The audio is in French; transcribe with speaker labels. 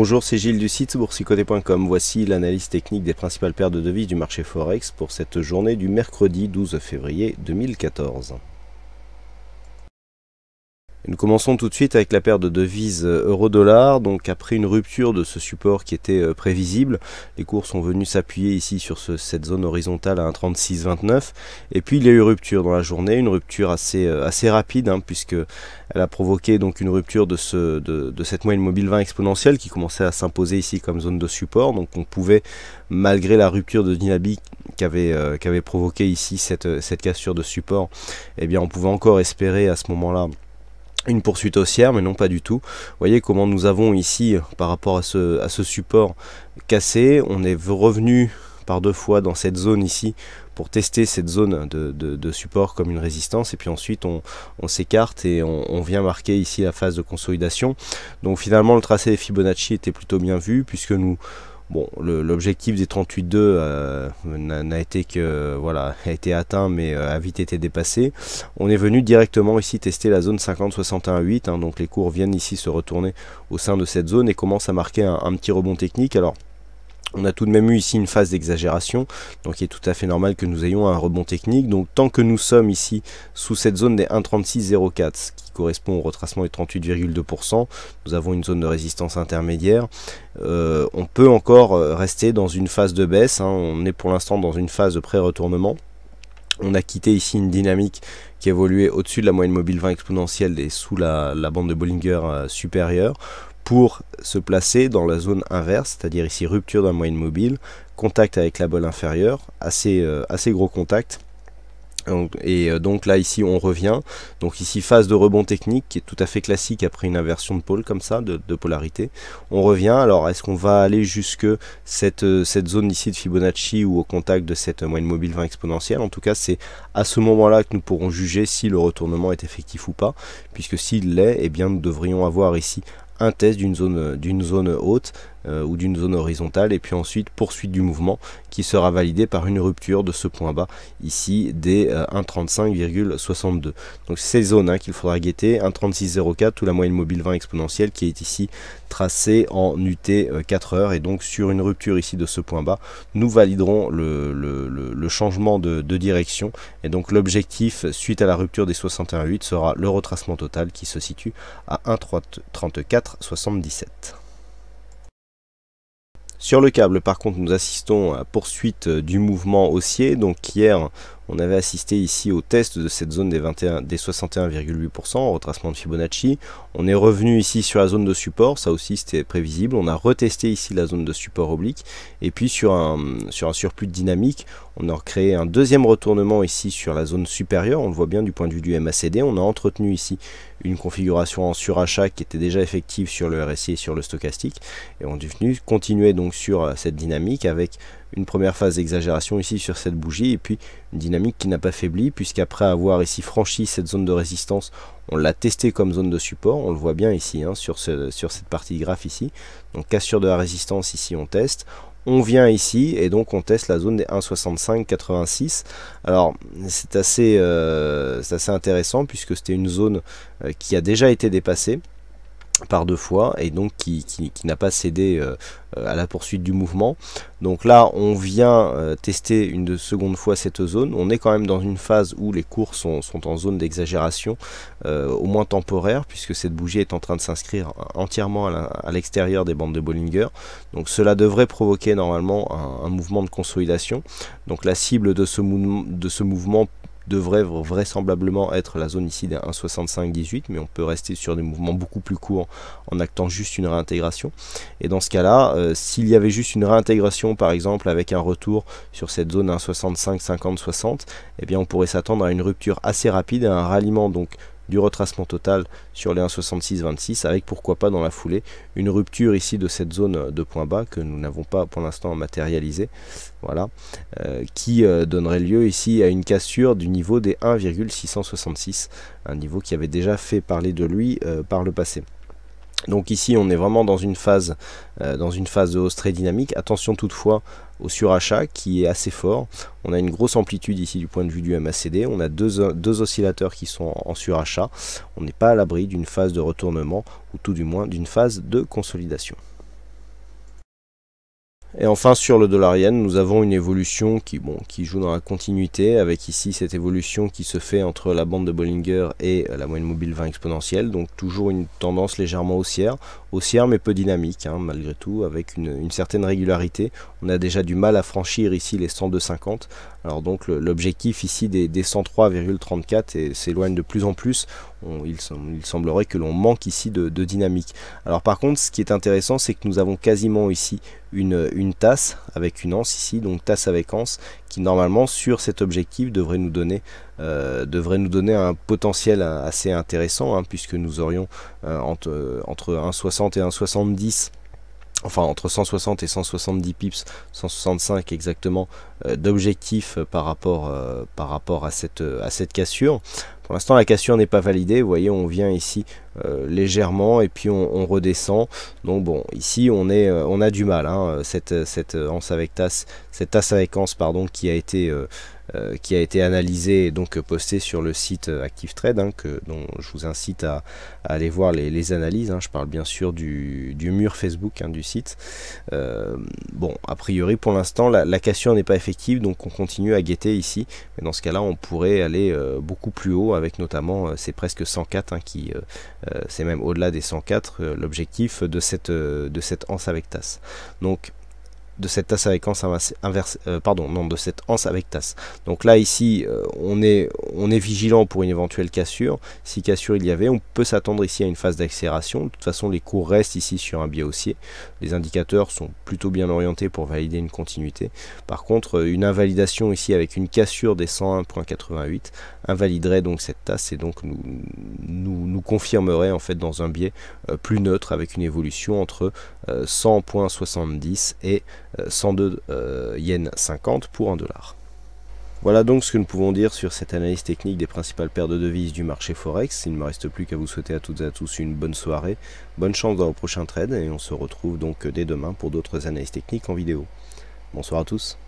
Speaker 1: Bonjour, c'est Gilles du site boursicoté.com. Voici l'analyse technique des principales paires de devises du marché Forex pour cette journée du mercredi 12 février 2014. Nous commençons tout de suite avec la perte de devises euh, euro-dollar. Donc après une rupture de ce support qui était euh, prévisible, les cours sont venus s'appuyer ici sur cette zone horizontale à 1,3629. Et puis il y a eu rupture dans la journée, une rupture assez, euh, assez rapide puisqu'elle hein, puisque elle a provoqué donc une rupture de, ce, de, cette moyenne mobile 20 exponentielle qui commençait à s'imposer ici comme zone de support. Donc on pouvait malgré la rupture de dynamique qu'avait euh, provoqué ici cette, cassure de support, et eh bien on pouvait encore espérer à ce moment-là une poursuite haussière, mais non pas du tout. Vous voyez comment nous avons ici, par rapport à ce, à ce support cassé, on est revenu par deux fois dans cette zone ici pour tester cette zone de, support comme une résistance et puis ensuite on, s'écarte et on, on, vient marquer ici la phase de consolidation donc finalement le tracé des Fibonacci était plutôt bien vu puisque nous Bon, l'objectif des 38-2 euh, n'a été que voilà a été atteint, mais euh, a vite été dépassé. On est venu directement ici tester la zone 50-61-8, hein, donc les cours viennent ici se retourner au sein de cette zone et commencent à marquer un, un petit rebond technique. Alors on a tout de même eu ici une phase d'exagération, donc il est tout à fait normal que nous ayons un rebond technique. Donc tant que nous sommes ici sous cette zone des 1,3604, ce qui correspond au retracement des 38,2%, nous avons une zone de résistance intermédiaire. Euh, on peut encore euh, rester dans une phase de baisse, hein. on est pour l'instant dans une phase de pré-retournement. On a quitté ici une dynamique qui évoluait au-dessus de la moyenne mobile 20 exponentielle et sous la, bande de Bollinger euh, supérieure pour se placer dans la zone inverse, c'est-à-dire ici rupture d'un moyen mobile, contact avec la bolle inférieure, assez, euh, assez gros contact. Et euh, donc là ici on revient, donc ici phase de rebond technique qui est tout à fait classique après une inversion de pôle comme ça, de, polarité. On revient, alors est-ce qu'on va aller jusque cette, euh, cette zone ici de Fibonacci ou au contact de cette moyenne mobile 20 exponentielle En tout cas c'est à ce moment là que nous pourrons juger si le retournement est effectif ou pas, puisque s'il l'est, eh bien nous devrions avoir ici un test d'une zone, d'une zone haute euh, ou d'une zone horizontale et puis ensuite poursuite du mouvement qui sera validé par une rupture de ce point bas ici des 1,35,62. Euh, donc c'est ces zones hein, qu'il faudra guetter, 1,36,04 ou la moyenne mobile 20 exponentielle qui est ici tracée en UT 4 euh, heures et donc sur une rupture ici de ce point bas nous validerons le, changement de, de direction et donc l'objectif suite à la rupture des 61,8 sera le retracement total qui se situe à 1,34,77. Sur le câble, par contre, nous assistons à la poursuite du mouvement haussier. Donc hier, on avait assisté ici au test de cette zone des, 21, des 61,8%, retracement de Fibonacci. On est revenu ici sur la zone de support, ça aussi c'était prévisible. On a retesté ici la zone de support oblique. Et puis sur un, sur un surplus de dynamique, on a créé un deuxième retournement ici sur la zone supérieure. On le voit bien du point de vue du MACD. On a entretenu ici une configuration en surachat qui était déjà effective sur le RSI et sur le stochastique. Et on est venu continuer donc sur euh, cette dynamique avec une première phase d'exagération ici sur cette bougie et puis une dynamique qui n'a pas faibli puisqu'après avoir ici franchi cette zone de résistance on l'a testé comme zone de support on le voit bien ici hein, sur, ce, sur cette partie graphique graphe ici donc cassure de la résistance ici on teste on vient ici et donc on teste la zone des 1,65-86. Alors c'est assez, euh, assez intéressant puisque c'était une zone euh, qui a déjà été dépassée par deux fois et donc qui, n'a pas cédé euh, euh, à la poursuite du mouvement. Donc là on vient euh, tester une seconde fois cette zone. On est quand même dans une phase où les cours sont, en zone d'exagération, au moins temporaire, puisque cette bougie est en train de s'inscrire entièrement à l'extérieur des bandes de Bollinger. Donc cela devrait provoquer normalement un, mouvement de consolidation. Donc la cible de ce, de ce mouvement devrait vraisemblablement être la zone ici des 1,65-18, mais on peut rester sur des mouvements beaucoup plus courts en actant juste une réintégration. Et dans ce cas-là, euh, s'il y avait juste une réintégration, par exemple, avec un retour sur cette zone 1,65-50-60, eh bien on pourrait s'attendre à une rupture assez rapide, à un ralliement donc du retracement total sur les 1,6626 avec pourquoi pas dans la foulée une rupture ici de cette zone euh, de point bas que nous n'avons pas pour l'instant matérialisé, voilà, euh, qui euh, donnerait lieu ici à une cassure du niveau des 1,666, un niveau qui avait déjà fait parler de lui par le passé. Donc ici on est vraiment dans une phase, euh, dans une phase de hausse très dynamique. Attention toutefois au surachat qui est assez fort. On a une grosse amplitude ici du point de vue du MACD. On a deux oscillateurs qui sont en surachat. On n'est pas à l'abri d'une phase de retournement ou tout du moins d'une phase de consolidation. Et enfin sur le dollar yen, nous avons une évolution qui, bon, qui joue dans la continuité, avec ici cette évolution qui se fait entre la bande de Bollinger et la moyenne mobile 20 exponentielle, donc toujours une tendance légèrement haussière, haussière mais peu dynamique hein, malgré tout, avec une, une, certaine régularité. On a déjà du mal à franchir ici les 102,50 alors donc l'objectif ici des, des 103,34 s'éloigne de plus en plus. il, semblerait que l'on manque ici de, dynamique. Alors par contre, ce qui est intéressant, c'est que nous avons quasiment ici une, tasse avec une anse ici, donc tasse avec anse, qui normalement sur cet objectif devrait nous donner, euh, un potentiel assez intéressant, hein, puisque nous aurions euh, entre, entre 1,60 et 1,70 enfin entre 160 et 170 pips, 165 exactement, euh, d'objectifs euh, par, rapport euh, par rapport à cette, à cette cassure. Pour l'instant, la cassure n'est pas validée. Vous voyez, on vient ici euh, légèrement et puis on, redescend. Donc bon, ici, on, est, euh, on a du mal. Hein, euh, cette, cette avec tasse, cette tasse avec anse, pardon, qui a été... qui a été analysée et donc postée sur le site ActiveTrade, hein, que, dont je vous incite à, aller voir les, analyses. Hein. je parle bien sûr du, mur Facebook du site. bon, a priori pour l'instant la, la cassure n'est pas effective, donc on continue à guetter ici. Mais dans ce cas-là, on pourrait aller beaucoup plus haut, avec notamment euh, c'est presque 104 hein, qui euh, euh, c'est même au-delà des 104 l'objectif de cette de cette anse avec tasse. Donc de cette tasse avec anse inverse, euh, pardon, non, de cette avec tasse. Donc là ici, euh, on, est, on est vigilant pour une éventuelle cassure. Si cassure il y avait, on peut s'attendre ici à une phase d'accélération. De toute façon, les cours restent ici sur un biais haussier. Les indicateurs sont plutôt bien orientés pour valider une continuité. Par contre, euh, une invalidation ici avec une cassure des 101.88 invaliderait donc cette tasse et donc nous, nous, confirmerait en fait dans un biais plus neutre avec une évolution entre 100.70 euh, et 102 euh, euh, yens 50 pour 1 dollar. Voilà donc ce que nous pouvons dire sur cette analyse technique des principales paires de devises du marché Forex. Il ne me reste plus qu'à vous souhaiter à toutes et à tous une bonne soirée, bonne chance dans vos prochains trades et on se retrouve donc dès demain pour d'autres analyses techniques en vidéo. Bonsoir à tous.